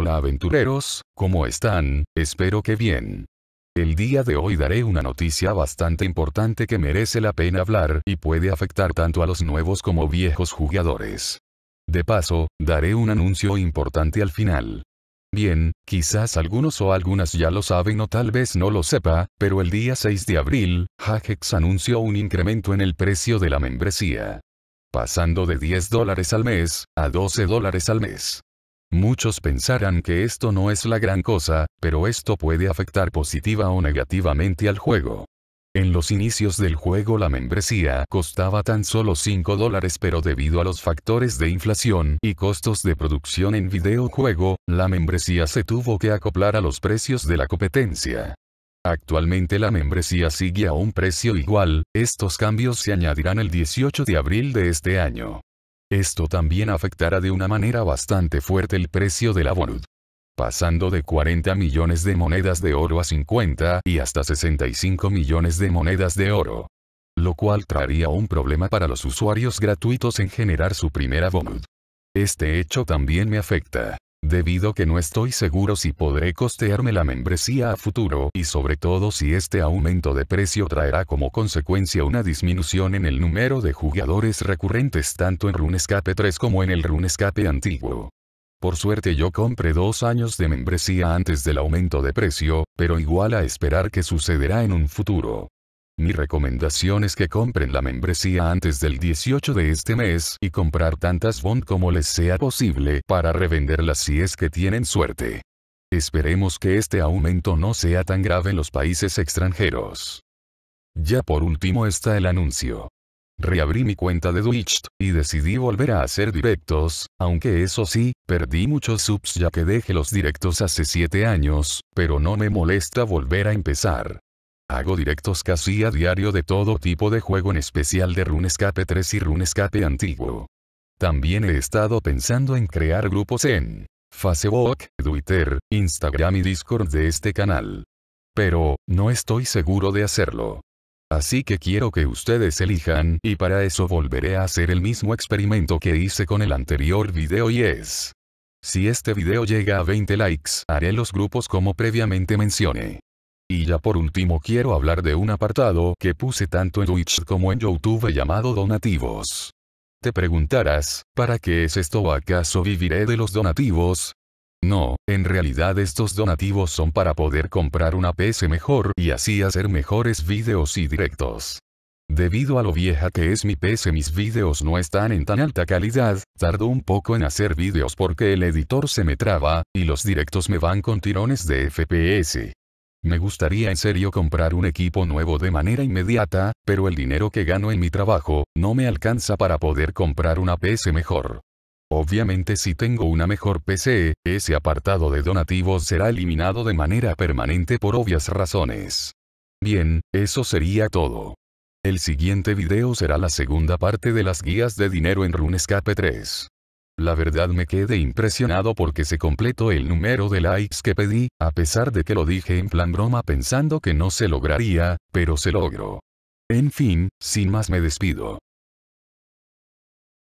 Hola aventureros, ¿cómo están? Espero que bien. El día de hoy daré una noticia bastante importante que merece la pena hablar y puede afectar tanto a los nuevos como viejos jugadores. De paso, daré un anuncio importante al final. Bien, quizás algunos o algunas ya lo saben o tal vez no lo sepa, pero el día 6 de abril, Hagex anunció un incremento en el precio de la membresía. Pasando de 10 dólares al mes, a 12 dólares al mes. Muchos pensarán que esto no es la gran cosa, pero esto puede afectar positiva o negativamente al juego. En los inicios del juego la membresía costaba tan solo 5 dólares pero debido a los factores de inflación y costos de producción en videojuego, la membresía se tuvo que acoplar a los precios de la competencia. Actualmente la membresía sigue a un precio igual, estos cambios se añadirán el 18 de abril de este año. Esto también afectará de una manera bastante fuerte el precio de la bonud. pasando de 40 millones de monedas de oro a 50 y hasta 65 millones de monedas de oro. Lo cual traería un problema para los usuarios gratuitos en generar su primera bonud. Este hecho también me afecta debido que no estoy seguro si podré costearme la membresía a futuro y sobre todo si este aumento de precio traerá como consecuencia una disminución en el número de jugadores recurrentes tanto en RuneScape 3 como en el RuneScape antiguo. Por suerte yo compré dos años de membresía antes del aumento de precio, pero igual a esperar que sucederá en un futuro. Mi recomendación es que compren la membresía antes del 18 de este mes y comprar tantas bond como les sea posible para revenderlas si es que tienen suerte. Esperemos que este aumento no sea tan grave en los países extranjeros. Ya por último está el anuncio. Reabrí mi cuenta de Twitch y decidí volver a hacer directos, aunque eso sí, perdí muchos subs ya que dejé los directos hace 7 años, pero no me molesta volver a empezar. Hago directos casi a diario de todo tipo de juego en especial de RuneScape 3 y RuneScape antiguo. También he estado pensando en crear grupos en Facebook, Twitter, Instagram y Discord de este canal. Pero, no estoy seguro de hacerlo. Así que quiero que ustedes elijan y para eso volveré a hacer el mismo experimento que hice con el anterior video y es... Si este video llega a 20 likes haré los grupos como previamente mencioné. Y ya por último quiero hablar de un apartado que puse tanto en Twitch como en YouTube llamado donativos. Te preguntarás, ¿para qué es esto o acaso viviré de los donativos? No, en realidad estos donativos son para poder comprar una PC mejor y así hacer mejores videos y directos. Debido a lo vieja que es mi PC mis videos no están en tan alta calidad, tardo un poco en hacer videos porque el editor se me traba, y los directos me van con tirones de FPS. Me gustaría en serio comprar un equipo nuevo de manera inmediata, pero el dinero que gano en mi trabajo, no me alcanza para poder comprar una PC mejor. Obviamente si tengo una mejor PC, ese apartado de donativos será eliminado de manera permanente por obvias razones. Bien, eso sería todo. El siguiente video será la segunda parte de las guías de dinero en RuneScape 3. La verdad me quedé impresionado porque se completó el número de likes que pedí, a pesar de que lo dije en plan broma pensando que no se lograría, pero se logró. En fin, sin más me despido.